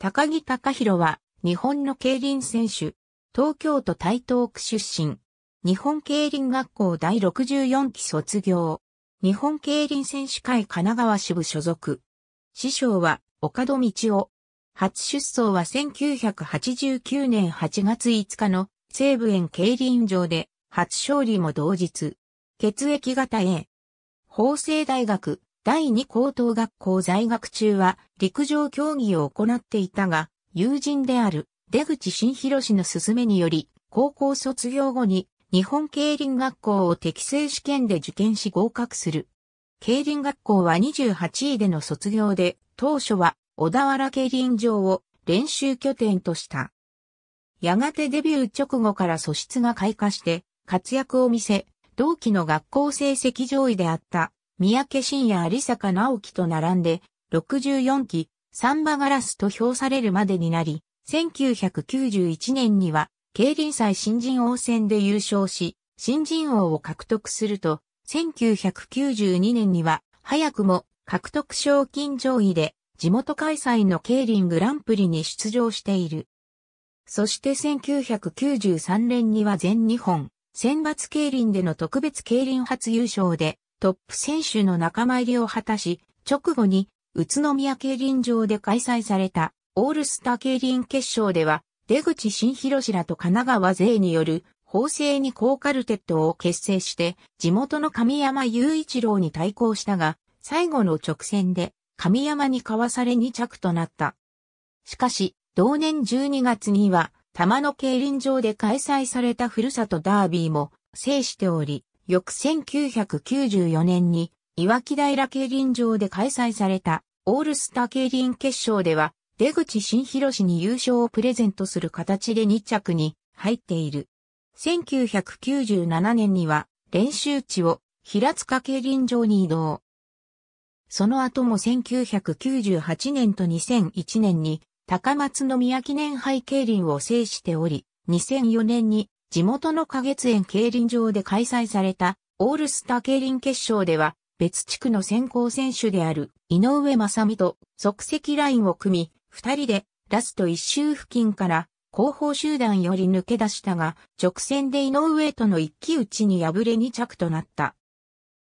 高木隆弘は、日本の競輪選手、東京都台東区出身、日本競輪学校第64期卒業、日本競輪選手会神奈川支部所属。師匠は、岡戸道夫。初出走は1989年8月5日の西武園競輪場で、初勝利も同日。血液型 A。法政大学、第2高等学校在学中は陸上競技を行っていたが、友人である出口新博氏の勧めにより、高校卒業後に日本競輪学校を適正試験で受験し合格する。競輪学校は28位での卒業で、当初は小田原競輪場を練習拠点とした。やがてデビュー直後から素質が開花して活躍を見せ、同期の学校成績上位であった三宅信也有坂直樹と並んで、64期、サンバガラスと評されるまでになり、1991年には、競輪祭新人王戦で優勝し、新人王を獲得すると、1992年には、早くも獲得賞金上位で、地元開催の競輪グランプリに出場している。そして1993年には全日本、選抜競輪での特別競輪初優勝で、トップ選手の仲間入りを果たし、直後に宇都宮競輪場で開催されたオールスター競輪決勝では、出口新広氏らと神奈川勢による法制に高カルテットを結成して、地元の神山雄一郎に対抗したが、最後の直線で神山にかわされ2着となった。しかし、同年12月には、玉野競輪場で開催されたふるさとダービーも制しており、翌1994年に、岩木平競輪場で開催された、オールスター競輪決勝では、出口新広氏に優勝をプレゼントする形で2着に入っている。1997年には、練習地を平塚競輪場に移動。その後も1998年と2001年に高松宮記念杯競輪を制しており、2004年に地元の花月園競輪場で開催されたオールスター競輪決勝では別地区の先行選手である井上正美と即席ラインを組み、二人でラスト一周付近から後方集団より抜け出したが、直線で井上との一騎打ちに敗れ二着となった。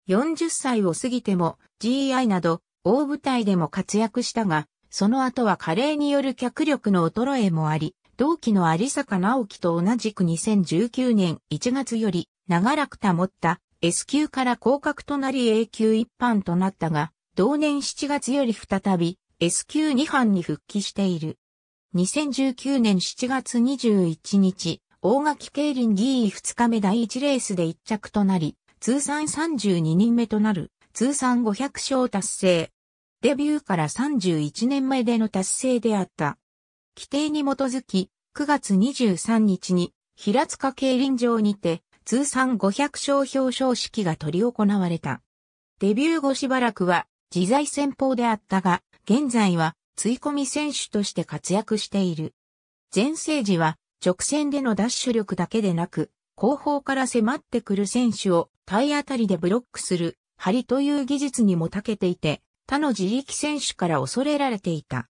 40歳を過ぎても GI など大舞台でも活躍したが、その後は加齢による脚力の衰えもあり、同期の有坂直樹と同じく2019年1月より長らく保った S 級から降格となり A 級一般となったが、同年7月より再び S 級二班に復帰している。2019年7月21日、大垣競輪議位2日目第1レースで1着となり、通算32人目となる、通算500勝達成。デビューから31年目での達成であった。規定に基づき、9月23日に平塚競輪場にて通算500勝表彰式が取り行われた。デビュー後しばらくは自在戦法であったが、現在は追込み選手として活躍している。前世時は直線でのダッシュ力だけでなく、後方から迫ってくる選手を体当たりでブロックする張りという技術にも長けていて、他の自力選手から恐れられていた。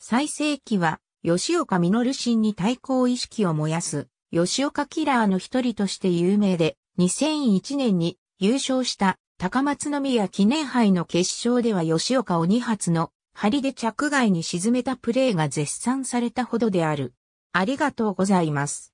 最盛期は吉岡実新に対抗意識を燃やす、吉岡キラーの一人として有名で、2001年に優勝した高松宮記念杯の決勝では吉岡を2発の針で着外に沈めたプレーが絶賛されたほどである。ありがとうございます。